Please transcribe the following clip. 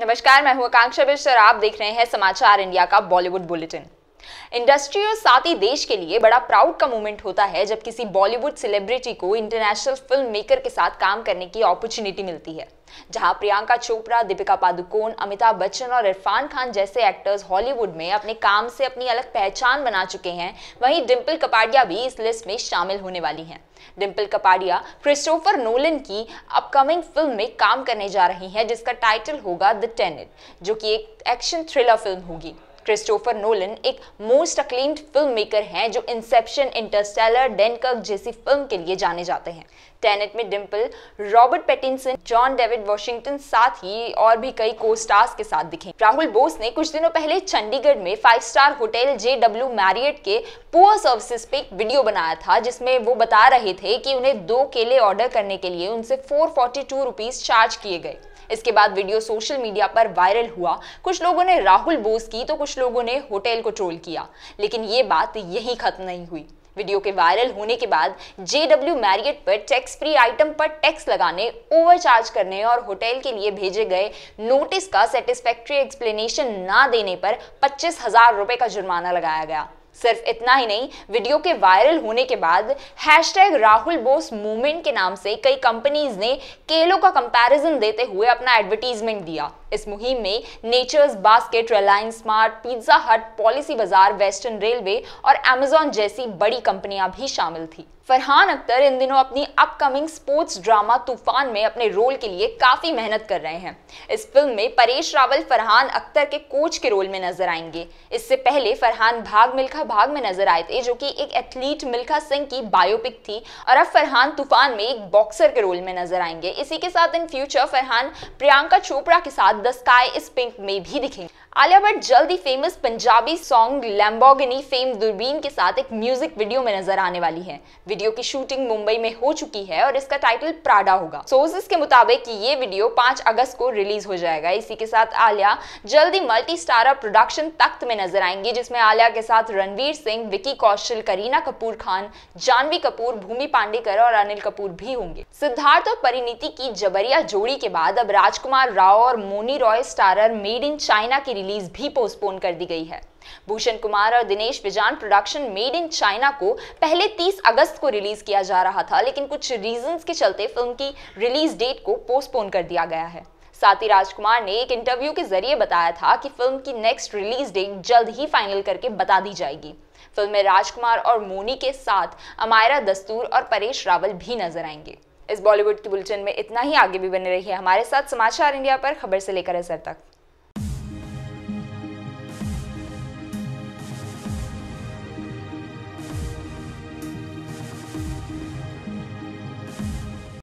नमस्कार मैं हूं आकांक्षा बिश्र आप देख रहे हैं समाचार इंडिया का बॉलीवुड बुलेटिन इंडस्ट्री और साथ ही देश के लिए बड़ा प्राउड का मोमेंट होता है जब किसी बॉलीवुड सेलिब्रिटी को इंटरनेशनल फिल्म मेकर के साथ काम करने की अपॉर्चुनिटी मिलती है जहां प्रियंका चोपड़ा दीपिका पादुकोण अमिताभ बच्चन और इरफान खान जैसे एक्टर्स हॉलीवुड में अपने काम से अपनी अलग पहचान बना चुके हैं वहीं डिम्पल कपाड़िया भी इस लिस्ट में शामिल होने वाली हैं डिम्पल कपाड़िया क्रिस्टोफर नोलन की अपकमिंग फिल्म में काम करने जा रही हैं जिसका टाइटल होगा द टेनिट जो कि एक एक्शन थ्रिलर फिल्म होगी क्रिस्टोफर नोलन एक मोस्ट अक्लेम्ड फिल्म मेकर हैं जो इंसेप्शन इंटरस्टेलर डेनकर्क जैसी फिल्म के लिए जाने जाते हैं टेनेट में Dimple Robert Pattinson John David Washington साथ ही और भी कई को स्टार्स के साथ दिखे राहुल बोस ने कुछ दिनों पहले चंडीगढ़ में five star hotel J W Marriott के पुअर सर्विसेज पे एक वीडियो बनाया था जिसमें वो बता रहे थे कि उन्हें दो केले ऑर्डर करने के लिए उनसे four forty two rupees charge किए गए इसके बाद वीडियो सोशल मीडिया पर वायरल हुआ कुछ लोगों ने राहुल बोस की तो कुछ कुछ लोगों ने होटल को ट्रोल किया लेकिन ये बात यही खत्म नहीं हुई वीडियो के वायरल होने के बाद जेडब्ल्यू मैरियट पर टैक्स फ्री आइटम पर टैक्स लगाने ओवरचार्ज करने और होटल के लिए भेजे गए नोटिस का सेटिस्फैक्ट्री एक्सप्लेनेशन ना देने पर पच्चीस हजार रुपए का जुर्माना लगाया गया सिर्फ इतना ही नहीं वीडियो के वायरल होने के बाद हैशटैग राहुल बोस मूवमेंट के नाम से कई कंपनीज ने केलो का कंपैरिजन देते हुए अपना एडवर्टीजमेंट दिया इस मुहिम में Nature's Basket Reliance Smart pizza hut Policy Bazaar Western Railway और अमेजोन जैसी बड़ी कंपनियां भी शामिल थी फरहान अख्तर इन दिनों अपनी अपकमिंग स्पोर्ट्स ड्रामा तूफान में अपने रोल के लिए काफी मेहनत कर रहे हैं इस फिल्म में परेश रावल फरहान अख्तर के कोच के रोल में नजर आएंगे इससे पहले फरहान भाग मिल्खा भाग में नजर आए थे जो कि एक एथलीट मिल्खा सिंह की बायोपिक थी और अब फरहान तूफान में एक बॉक्सर के रोल में नजर आएंगे इसी के साथ इन फ्यूचर फरहान प्रियंका चोपड़ा के साथ द स्काई इज पिंक में भी दिखेंगे आलिया भट्ट जल्द ही famous Punjabi song Lamborghini fame Doorbeen के साथ एक म्यूजिक वीडियो में नजर आने वाली है वीडियो की शूटिंग मुंबई में हो चुकी है और इसका टाइटल प्राडा होगा सोर्सेस के मुताबिक ये वीडियो 5 अगस्त को रिलीज हो जाएगा इसी के साथ आलिया जल्द ही मल्टी स्टारर प्रोडक्शन तख्त में नजर आएंगी जिसमें आलिया के साथ रणवीर सिंह विकी कौशल करीना कपूर खान जानवी कपूर भूमि पांडेकर और अनिल कपूर भी होंगे सिद्धार्थ और परिणीति की जबरिया जोड़ी के बाद अब राजकुमार राव और Mouni Roy starrer Made in China की रिलीज भी पोस्टपोन कर दी गई है भूषण कुमार और Dinesh Vijan production Made in China को पहले 30 अगस्त को रिलीज किया जा रहा था लेकिन कुछ रीजंस के चलते फिल्म की रिलीज डेट को पोस्टपोन कर दिया गया है साथ ही राजकुमार ने एक इंटरव्यू के जरिए बताया था कि फिल्म की नेक्स्ट रिलीज डेट जल्द ही फाइनल करके बता दी जाएगी फिल्म में राजकुमार और मोनी के साथ अमायरा दस्तूर और परेश रावल भी नजर आएंगे इस बॉलीवुड की बुलेटिन में इतना ही आगे भी बने रहिए हमारे साथ समाचार इंडिया पर खबर से लेकर असर तक